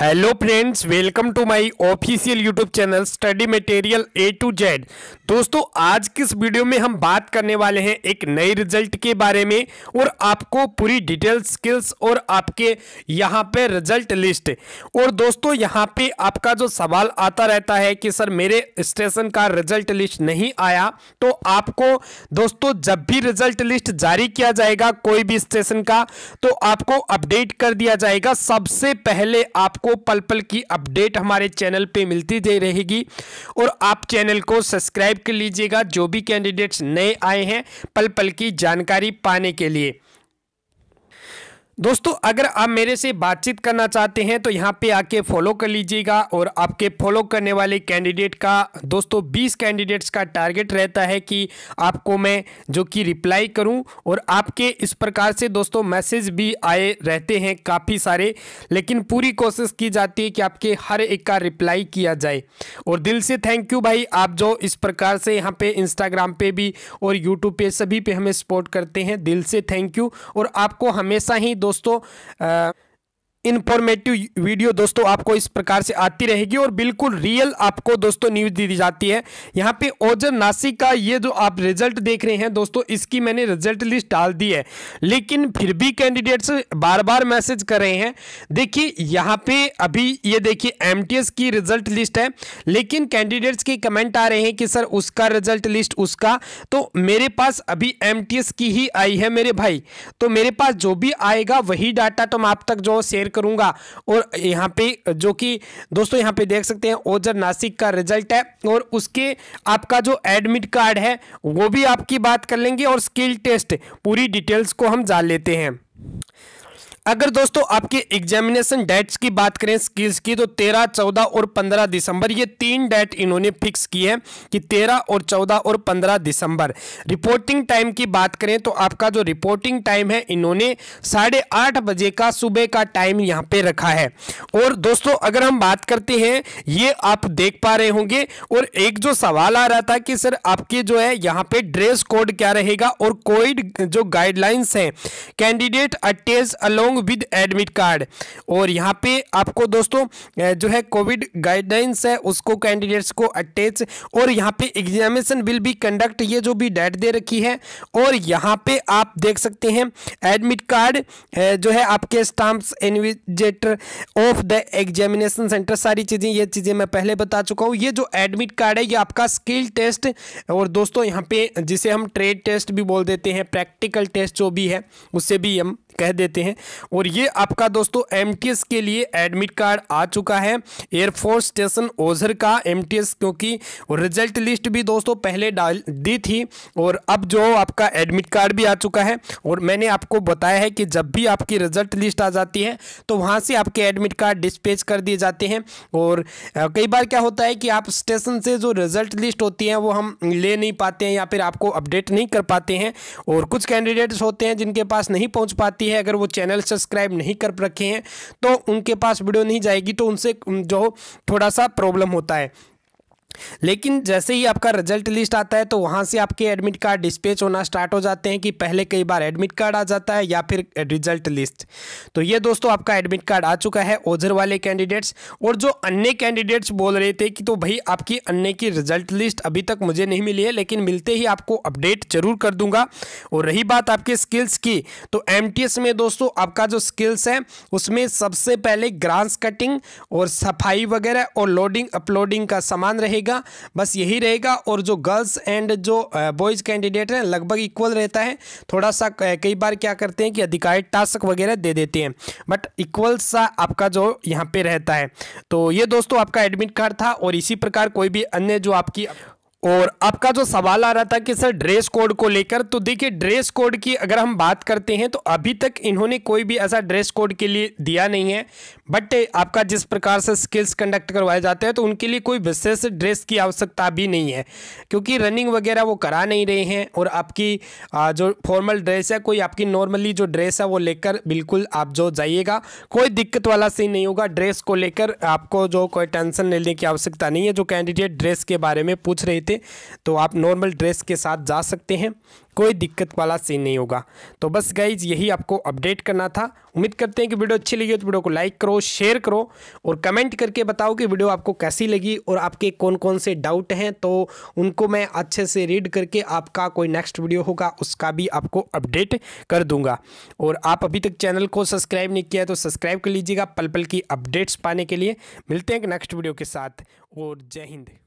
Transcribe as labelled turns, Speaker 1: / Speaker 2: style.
Speaker 1: hello friends welcome to my official YouTube channel study material A to Z दोस्तों आज की इस video में हम बात करने वाले हैं एक नए रिजल्ट के बारे में और आपको पूरी डिटेल स्किल्स और आपके यहां पे रिजल्ट लिस्ट और दोस्तों यहां पे आपका जो सवाल आता रहता है कि सर मेरे स्टेशन का रिजल्ट लिस्ट नहीं आया तो आपको दोस्तों जब भी रिजल्ट लिस्ट जारी किया जाएगा कोई भी स्टेशन का तो आपको अपडेट कर दिया जाएगा सबसे पहले आप आपको पल पल की अपडेट हमारे चैनल पे मिलती दे रहेगी और आप चैनल को सब्सक्राइब कर लीजिएगा जो भी कैंडिडेट्स नए आए हैं पल पल की जानकारी पाने के लिए दोस्तों अगर आप मेरे से बातचीत करना चाहते हैं तो यहाँ पे आके फॉलो कर लीजिएगा और आपके फॉलो करने वाले कैंडिडेट का दोस्तों 20 कैंडिडेट्स का टारगेट रहता है कि आपको मैं जो कि रिप्लाई करूँ और आपके इस प्रकार से दोस्तों मैसेज भी आए रहते हैं काफ़ी सारे लेकिन पूरी कोशिश की जाती है कि आपके हर एक का रिप्लाई किया जाए और दिल से थैंक यू भाई आप जो इस प्रकार से यहाँ पर इंस्टाग्राम पर भी और यूट्यूब पर सभी पर हमें सपोर्ट करते हैं दिल से थैंक यू और आपको हमेशा ही दोस्तों इन्फॉर्मेटिव वीडियो दोस्तों आपको इस प्रकार से आती रहेगी और बिल्कुल रियल आपको दोस्तों न्यूज़ दी जाती है यहाँ पे ओजर नासिक का ये जो आप रिजल्ट देख रहे हैं दोस्तों इसकी मैंने रिजल्ट लिस्ट डाल दी है लेकिन फिर भी कैंडिडेट्स बार बार मैसेज कर रहे हैं देखिए यहाँ पे अभी ये देखिए एम की रिजल्ट लिस्ट है लेकिन कैंडिडेट्स के कमेंट आ रहे हैं कि सर उसका रिजल्ट लिस्ट उसका तो मेरे पास अभी एम की ही आई है मेरे भाई तो मेरे पास जो भी आएगा वही डाटा तुम तो आप तक जो शेयर करूंगा और यहाँ पे जो कि दोस्तों यहाँ पे देख सकते हैं ओजर नासिक का रिजल्ट है और उसके आपका जो एडमिट कार्ड है वो भी आपकी बात कर लेंगे और स्किल टेस्ट पूरी डिटेल्स को हम जान लेते हैं अगर दोस्तों आपके एग्जामिनेशन डेट्स की बात करें स्किल्स की तो 13, 14 और 15 दिसंबर ये तीन डेट इन्होंने फिक्स की है कि 13 और 14 और 15 दिसंबर रिपोर्टिंग टाइम की बात करें तो आपका जो रिपोर्टिंग टाइम है इन्होंने साढ़े आठ बजे का सुबह का टाइम यहाँ पे रखा है और दोस्तों अगर हम बात करते हैं ये आप देख पा रहे होंगे और एक जो सवाल आ रहा था कि सर आपके जो है यहाँ पे ड्रेस कोड क्या रहेगा और कोविड जो गाइडलाइंस हैं candidate attach along along with admit card और यहाँ पे आपको दोस्तों जो है कोविड गाइडलाइंस है उसको कैंडिडेट्स को अटैच और यहाँ पे एग्जामिनेशन विल बी कंडक्ट ये जो भी डेट दे रखी है और यहाँ पे आप देख सकते हैं एडमिट कार्ड जो है आपके stamps invigilator of the examination centre सारी चीज़ें ये चीज़ें मैं पहले बता चुका हूँ ये जो एडमिट कार्ड है ये आपका स्किल टेस्ट और दोस्तों यहाँ पे जिसे हम ट्रेड टेस्ट भी बोल देते हैं प्रैक्टिकल टेस्ट जो भी है उससे भी हम कह देते हैं और ये आपका दोस्तों एमटीएस के लिए एडमिट कार्ड आ चुका है एयरफोर्स स्टेशन ओझर का एमटीएस क्योंकि रिजल्ट लिस्ट भी दोस्तों पहले डाल दी थी और अब जो आपका एडमिट कार्ड भी आ चुका है और मैंने आपको बताया है कि जब भी आपकी रिजल्ट लिस्ट आ जाती है तो वहाँ से आपके एडमिट कार्ड डिस्पेच कर दिए जाते हैं और कई बार क्या होता है कि आप स्टेशन से जो रिजल्ट लिस्ट होती है वो हम ले नहीं पाते हैं या फिर आपको अपडेट नहीं कर पाते हैं और कुछ कैंडिडेट्स होते हैं जिनके पास नहीं पहुँच पाती जाती है अगर वो चैनल सब्सक्राइब नहीं कर रखे हैं तो उनके पास वीडियो नहीं जाएगी तो उनसे जो थोड़ा सा प्रॉब्लम होता है लेकिन जैसे ही आपका रिजल्ट लिस्ट आता है तो वहाँ से आपके एडमिट कार्ड डिस्पेच होना स्टार्ट हो जाते हैं कि पहले कई बार एडमिट कार्ड आ जाता है या फिर रिजल्ट लिस्ट तो ये दोस्तों आपका एडमिट कार्ड आ चुका है ओझर वाले कैंडिडेट्स और जो अन्य कैंडिडेट्स बोल रहे थे कि तो भाई आपकी अन्य की रिजल्ट लिस्ट अभी तक मुझे नहीं मिली है लेकिन मिलते ही आपको अपडेट जरूर कर दूंगा और रही बात आपके स्किल्स की तो एम में दोस्तों आपका जो स्किल्स है उसमें सबसे पहले ग्रांस कटिंग और सफाई वगैरह और लोडिंग अपलोडिंग का सामान रहेगा रहेगा बस यही रहेगा और जो गर्ल्स एंड जो बॉयज़ कैंडिडेट हैं लगभग इक्वल रहता है थोड़ा सा कई बार क्या करते हैं कि अधिकारी टास्क वगैरह दे देते हैं बट इक्वल सा आपका जो यहाँ पे रहता है तो ये दोस्तों आपका एडमिट कार्ड था और इसी प्रकार कोई भी अन्य जो आपकी और आपका जो सवाल आ रहा था कि सर ड्रेस कोड को लेकर तो देखिए ड्रेस कोड की अगर हम बात करते हैं तो अभी तक इन्होंने कोई भी ऐसा ड्रेस कोड के लिए दिया नहीं है बट आपका जिस प्रकार से स्किल्स कंडक्ट करवाए जाते हैं तो उनके लिए कोई विशेष ड्रेस की आवश्यकता भी नहीं है क्योंकि रनिंग वगैरह वो करा नहीं रहे हैं और आपकी जो फॉर्मल ड्रेस है कोई आपकी नॉर्मली जो ड्रेस है वो लेकर बिल्कुल आप जो जाइएगा कोई दिक्कत वाला सीन नहीं होगा ड्रेस को लेकर आपको जो कोई टेंशन लेने की आवश्यकता नहीं है जो कैंडिडेट ड्रेस के बारे में पूछ रहे थे तो आप नॉर्मल ड्रेस के साथ जा सकते हैं कोई दिक्कत वाला सीन नहीं होगा तो बस गाइज यही आपको अपडेट करना था उम्मीद करते हैं कि वीडियो अच्छी लगी हो तो वीडियो को लाइक करो शेयर करो और कमेंट करके बताओ कि वीडियो आपको कैसी लगी और आपके कौन कौन से डाउट हैं तो उनको मैं अच्छे से रीड करके आपका कोई नेक्स्ट वीडियो होगा उसका भी आपको अपडेट कर दूंगा और आप अभी तक चैनल को सब्सक्राइब नहीं किया तो सब्सक्राइब कर लीजिएगा पल पल की अपडेट्स पाने के लिए मिलते हैं नेक्स्ट वीडियो के साथ और जय हिंद